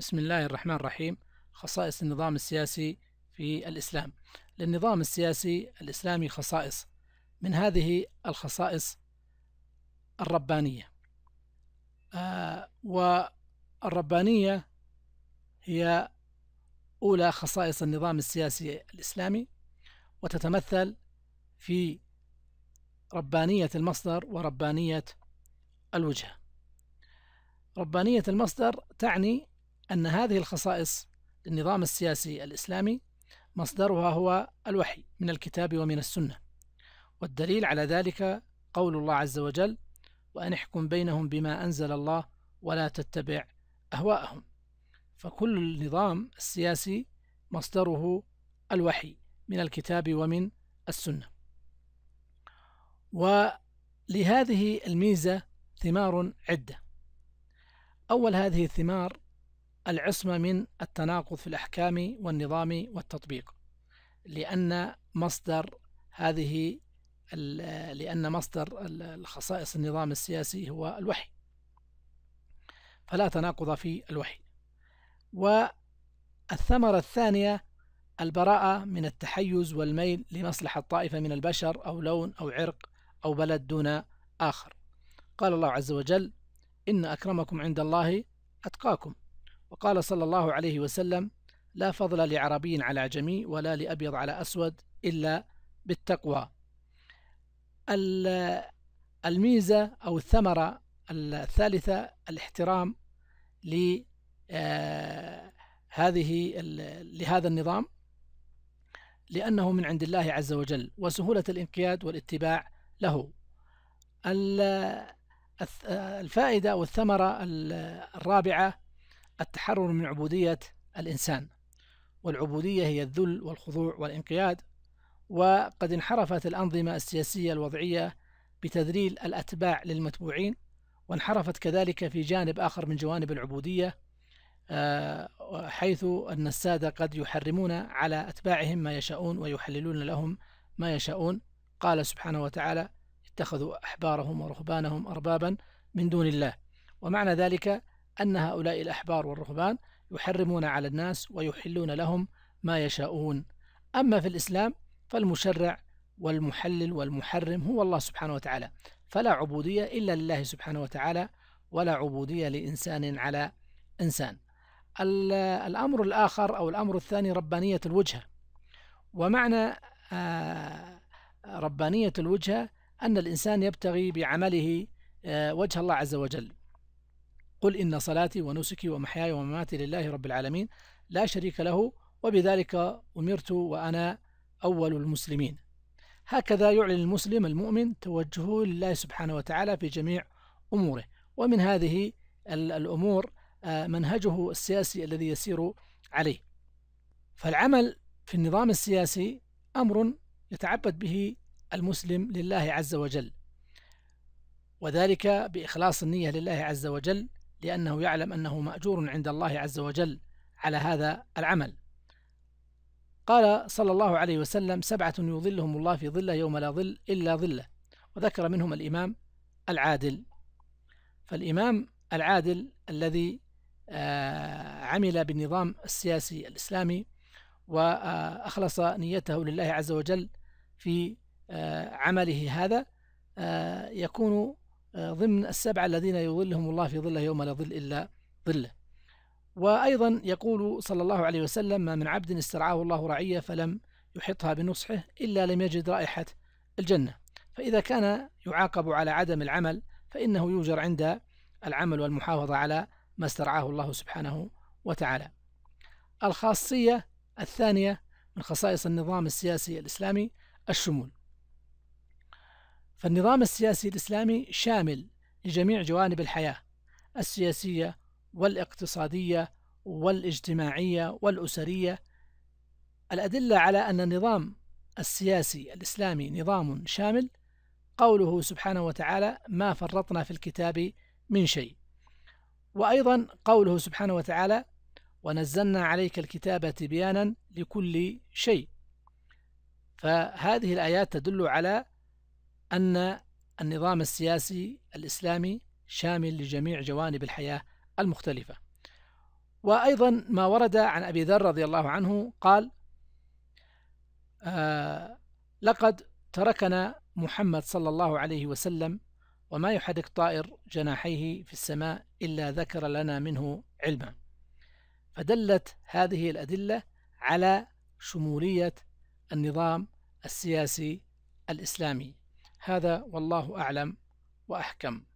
بسم الله الرحمن الرحيم خصائص النظام السياسي في الإسلام للنظام السياسي الإسلامي خصائص من هذه الخصائص الربانية آه والربانية هي أولى خصائص النظام السياسي الإسلامي وتتمثل في ربانية المصدر وربانية الوجهة ربانية المصدر تعني أن هذه الخصائص للنظام السياسي الإسلامي مصدرها هو الوحي من الكتاب ومن السنة والدليل على ذلك قول الله عز وجل وأن احكم بينهم بما أنزل الله ولا تتبع أهواءهم فكل النظام السياسي مصدره الوحي من الكتاب ومن السنة ولهذه الميزة ثمار عدة أول هذه الثمار العصمة من التناقض في الأحكام والنظام والتطبيق لأن مصدر هذه لأن مصدر الخصائص النظام السياسي هو الوحي فلا تناقض في الوحي والثمرة الثانية البراءة من التحيز والميل لمصلحة طائفة من البشر أو لون أو عرق أو بلد دون آخر قال الله عز وجل إن أكرمكم عند الله أتقاكم وقال صلى الله عليه وسلم لا فضل لعربي على عجمي ولا لأبيض على أسود إلا بالتقوى الميزة أو الثمرة الثالثة الاحترام لهذه آه، لهذا النظام لأنه من عند الله عز وجل وسهولة الانقياد والاتباع له الفائدة والثمرة الرابعة التحرر من عبودية الإنسان والعبودية هي الذل والخضوع والانقياد وقد انحرفت الأنظمة السياسية الوضعية بتذليل الأتباع للمتبوعين وانحرفت كذلك في جانب آخر من جوانب العبودية آه، حيث أن السادة قد يحرمون على أتباعهم ما يشاءون ويحللون لهم ما يشاءون قال سبحانه وتعالى اتخذوا أحبارهم ورهبانهم أربابا من دون الله ومعنى ذلك أن هؤلاء الأحبار والرهبان يحرمون على الناس ويحلون لهم ما يشاءون أما في الإسلام فالمشرع والمحلل والمحرم هو الله سبحانه وتعالى فلا عبودية إلا لله سبحانه وتعالى ولا عبودية لإنسان على إنسان الأمر الآخر أو الأمر الثاني ربانية الوجهة ومعنى آه، ربانية الوجهة أن الإنسان يبتغي بعمله آه، وجه الله عز وجل قل إن صلاتي ونسكي ومحياي ومماتي لله رب العالمين لا شريك له وبذلك أمرت وأنا أول المسلمين هكذا يعلن المسلم المؤمن توجهه لله سبحانه وتعالى في جميع أموره ومن هذه الأمور آه، منهجه السياسي الذي يسير عليه فالعمل في النظام السياسي أمر يتعبد به المسلم لله عز وجل وذلك بإخلاص النية لله عز وجل لأنه يعلم أنه مأجور عند الله عز وجل على هذا العمل قال صلى الله عليه وسلم سبعة يظلهم الله في ظله يوم لا ظل إلا ظله وذكر منهم الإمام العادل فالإمام العادل الذي آه، عمل بالنظام السياسي الإسلامي وأخلص نيته لله عز وجل في آه، عمله هذا آه، يكون آه، ضمن السبعة الذين يظلهم الله في ظله يوم لا ظل إلا ظله وأيضا يقول صلى الله عليه وسلم ما من عبد استرعاه الله رعية فلم يحطها بنصحه إلا لم يجد رائحة الجنة فإذا كان يعاقب على عدم العمل فإنه يوجر عند العمل والمحافظة على ما استرعاه الله سبحانه وتعالى الخاصية الثانية من خصائص النظام السياسي الإسلامي الشمول فالنظام السياسي الإسلامي شامل لجميع جوانب الحياة السياسية والاقتصادية والاجتماعية والأسرية الأدلة على أن النظام السياسي الإسلامي نظام شامل قوله سبحانه وتعالى ما فرطنا في الكتاب من شيء وأيضا قوله سبحانه وتعالى ونزلنا عليك الكتاب تبيانا لكل شيء فهذه الآيات تدل على أن النظام السياسي الإسلامي شامل لجميع جوانب الحياة المختلفة وأيضا ما ورد عن أبي ذر رضي الله عنه قال آه لقد تركنا محمد صلى الله عليه وسلم وما يحرك طائر جناحيه في السماء إلا ذكر لنا منه علما فدلت هذه الأدلة على شمولية النظام السياسي الإسلامي هذا والله أعلم وأحكم